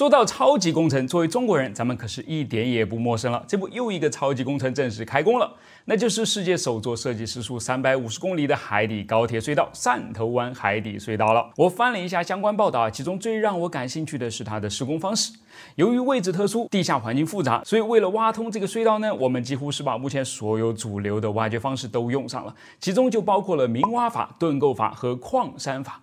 说到超级工程，作为中国人，咱们可是一点也不陌生了。这不，又一个超级工程正式开工了，那就是世界首座设计时速三百五十公里的海底高铁隧道——汕头湾海底隧道了。我翻了一下相关报道，啊，其中最让我感兴趣的是它的施工方式。由于位置特殊，地下环境复杂，所以为了挖通这个隧道呢，我们几乎是把目前所有主流的挖掘方式都用上了，其中就包括了明挖法、盾构法和矿山法。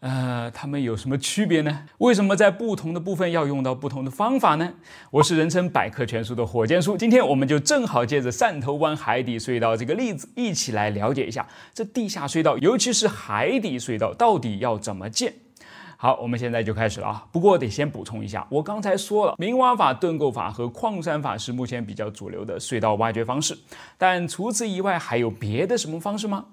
呃，它们有什么区别呢？为什么在不同的部分要用到不同的方法呢？我是人称百科全书的火箭叔，今天我们就正好借着汕头湾海底隧道这个例子，一起来了解一下这地下隧道，尤其是海底隧道到底要怎么建。好，我们现在就开始了啊！不过得先补充一下，我刚才说了，明挖法、盾构法和矿山法是目前比较主流的隧道挖掘方式，但除此以外还有别的什么方式吗？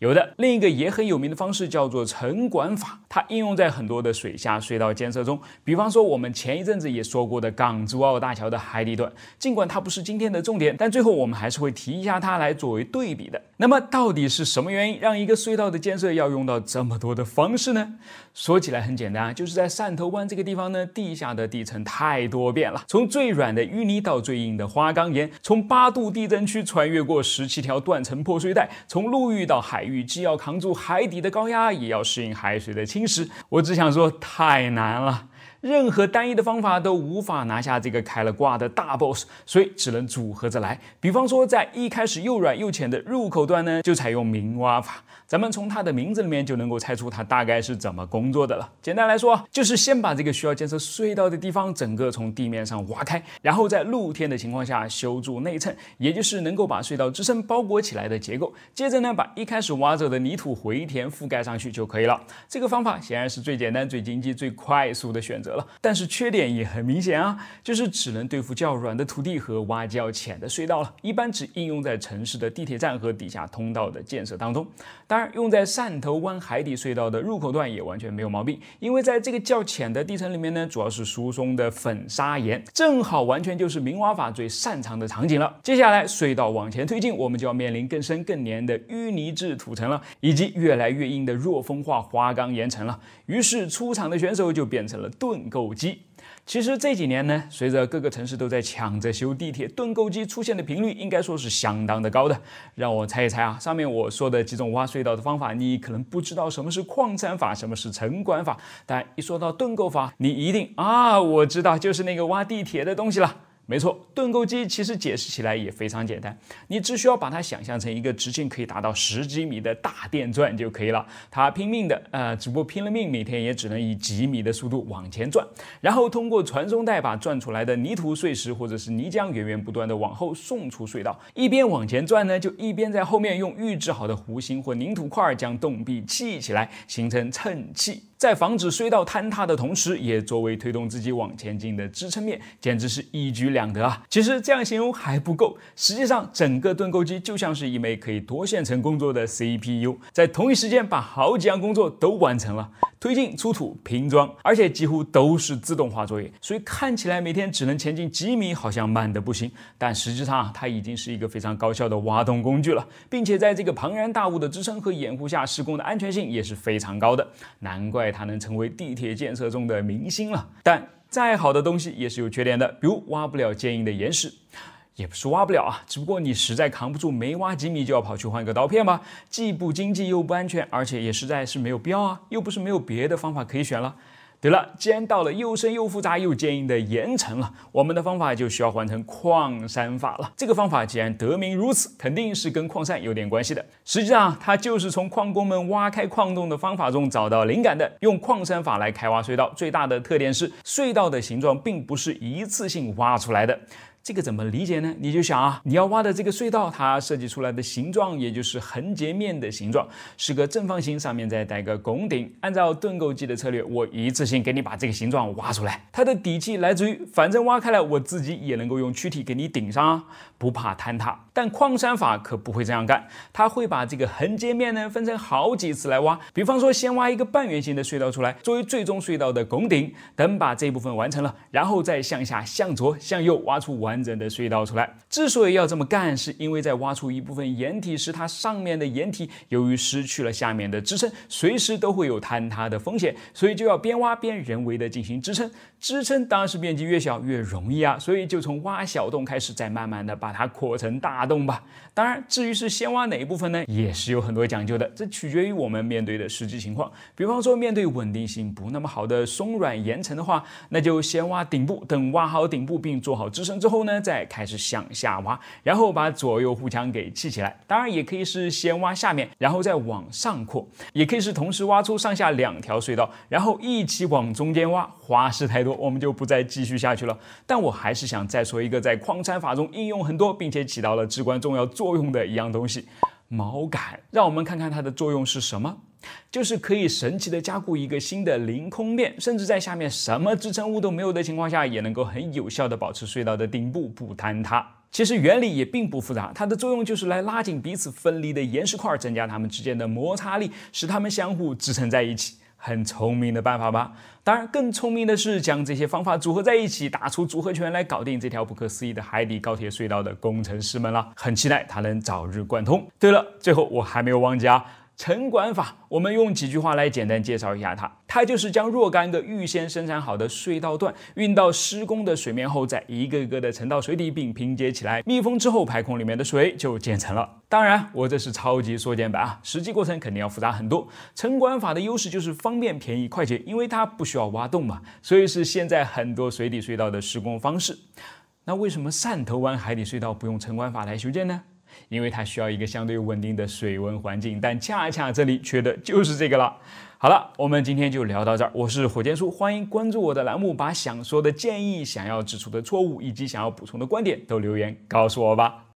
有的另一个也很有名的方式叫做沉管法，它应用在很多的水下隧道建设中。比方说我们前一阵子也说过的港珠澳大桥的海底段，尽管它不是今天的重点，但最后我们还是会提一下它来作为对比的。那么到底是什么原因让一个隧道的建设要用到这么多的方式呢？说起来很简单啊，就是在汕头湾这个地方呢，地下的地层太多变了，从最软的淤泥到最硬的花岗岩，从八度地震区穿越过十七条断层破碎带，从陆域到海。雨既要扛住海底的高压，也要适应海水的侵蚀。我只想说，太难了。任何单一的方法都无法拿下这个开了挂的大 boss，所以只能组合着来。比方说，在一开始又软又浅的入口段呢，就采用明挖法。咱们从它的名字里面就能够猜出它大概是怎么工作的了。简单来说，就是先把这个需要建设隧道的地方整个从地面上挖开，然后在露天的情况下修筑内衬，也就是能够把隧道支撑包裹起来的结构。接着呢，把一开始挖走的泥土回填覆盖上去就可以了。这个方法显然是最简单、最经济、最快速的选择。但是缺点也很明显啊，就是只能对付较软的土地和挖较浅的隧道了，一般只应用在城市的地铁站和地下通道的建设当中。当然，用在汕头湾海底隧道的入口段也完全没有毛病，因为在这个较浅的地层里面呢，主要是疏松的粉砂岩，正好完全就是明挖法最擅长的场景了。接下来隧道往前推进，我们就要面临更深更黏的淤泥质土层了，以及越来越硬的弱风化花岗岩层了。于是出场的选手就变成了盾。盾构机，其实这几年呢，随着各个城市都在抢着修地铁，盾构机出现的频率应该说是相当的高的。让我猜一猜啊，上面我说的几种挖隧道的方法，你可能不知道什么是矿山法，什么是城管法，但一说到盾构法，你一定啊，我知道，就是那个挖地铁的东西了。没错，盾构机其实解释起来也非常简单，你只需要把它想象成一个直径可以达到十几米的大电钻就可以了。它拼命的，呃，只不过拼了命，每天也只能以几米的速度往前转，然后通过传送带把转出来的泥土碎石或者是泥浆源源不断的往后送出隧道，一边往前转呢，就一边在后面用预制好的弧形或凝土块将洞壁砌起来，形成衬砌。在防止隧道坍塌的同时，也作为推动自己往前进的支撑面，简直是一举两得啊！其实这样形容还不够，实际上整个盾构机就像是一枚可以多线程工作的 CPU，在同一时间把好几项工作都完成了。推进、出土、拼装，而且几乎都是自动化作业，所以看起来每天只能前进几米，好像慢的不行。但实际上啊，它已经是一个非常高效的挖洞工具了，并且在这个庞然大物的支撑和掩护下，施工的安全性也是非常高的。难怪它能成为地铁建设中的明星了。但再好的东西也是有缺点的，比如挖不了坚硬的岩石。也不是挖不了啊，只不过你实在扛不住，没挖几米就要跑去换个刀片吧，既不经济又不安全，而且也实在是没有必要啊，又不是没有别的方法可以选了。对了，既然到了又深又复杂又坚硬的岩层了，我们的方法就需要换成矿山法了。这个方法既然得名如此，肯定是跟矿山有点关系的。实际上，它就是从矿工们挖开矿洞的方法中找到灵感的。用矿山法来开挖隧道，最大的特点是隧道的形状并不是一次性挖出来的。这个怎么理解呢？你就想啊，你要挖的这个隧道，它设计出来的形状，也就是横截面的形状，是个正方形，上面再带个拱顶。按照盾构机的策略，我一次性给你把这个形状挖出来。它的底气来自于，反正挖开了，我自己也能够用躯体给你顶上，啊，不怕坍塌。但矿山法可不会这样干，它会把这个横截面呢分成好几次来挖。比方说，先挖一个半圆形的隧道出来，作为最终隧道的拱顶。等把这部分完成了，然后再向下、向左、向右挖出完。完整的隧道出来。之所以要这么干，是因为在挖出一部分岩体时，它上面的岩体由于失去了下面的支撑，随时都会有坍塌的风险，所以就要边挖边人为的进行支撑。支撑当然是面积越小越容易啊，所以就从挖小洞开始，再慢慢的把它扩成大洞吧。当然，至于是先挖哪一部分呢，也是有很多讲究的，这取决于我们面对的实际情况。比方说，面对稳定性不那么好的松软岩层的话，那就先挖顶部，等挖好顶部并做好支撑之后。后呢，再开始向下挖，然后把左右护墙给砌起来。当然，也可以是先挖下面，然后再往上扩，也可以是同时挖出上下两条隧道，然后一起往中间挖。花式太多，我们就不再继续下去了。但我还是想再说一个在矿山法中应用很多，并且起到了至关重要作用的一样东西——锚杆。让我们看看它的作用是什么。就是可以神奇的加固一个新的凌空面，甚至在下面什么支撑物都没有的情况下，也能够很有效的保持隧道的顶部不坍塌。其实原理也并不复杂，它的作用就是来拉紧彼此分离的岩石块，增加它们之间的摩擦力，使它们相互支撑在一起。很聪明的办法吧？当然，更聪明的是将这些方法组合在一起，打出组合拳来搞定这条不可思议的海底高铁隧道的工程师们了。很期待它能早日贯通。对了，最后我还没有忘记啊。沉管法，我们用几句话来简单介绍一下它。它就是将若干个预先生产好的隧道段运到施工的水面后，再一个一个的沉到水底，并拼接起来、密封之后排空里面的水，就建成了。当然，我这是超级缩减版啊，实际过程肯定要复杂很多。沉管法的优势就是方便、便宜、快捷，因为它不需要挖洞嘛，所以是现在很多水底隧道的施工方式。那为什么汕头湾海底隧道不用沉管法来修建呢？因为它需要一个相对稳定的水温环境，但恰恰这里缺的就是这个了。好了，我们今天就聊到这儿。我是火箭叔，欢迎关注我的栏目，把想说的建议、想要指出的错误以及想要补充的观点都留言告诉我吧。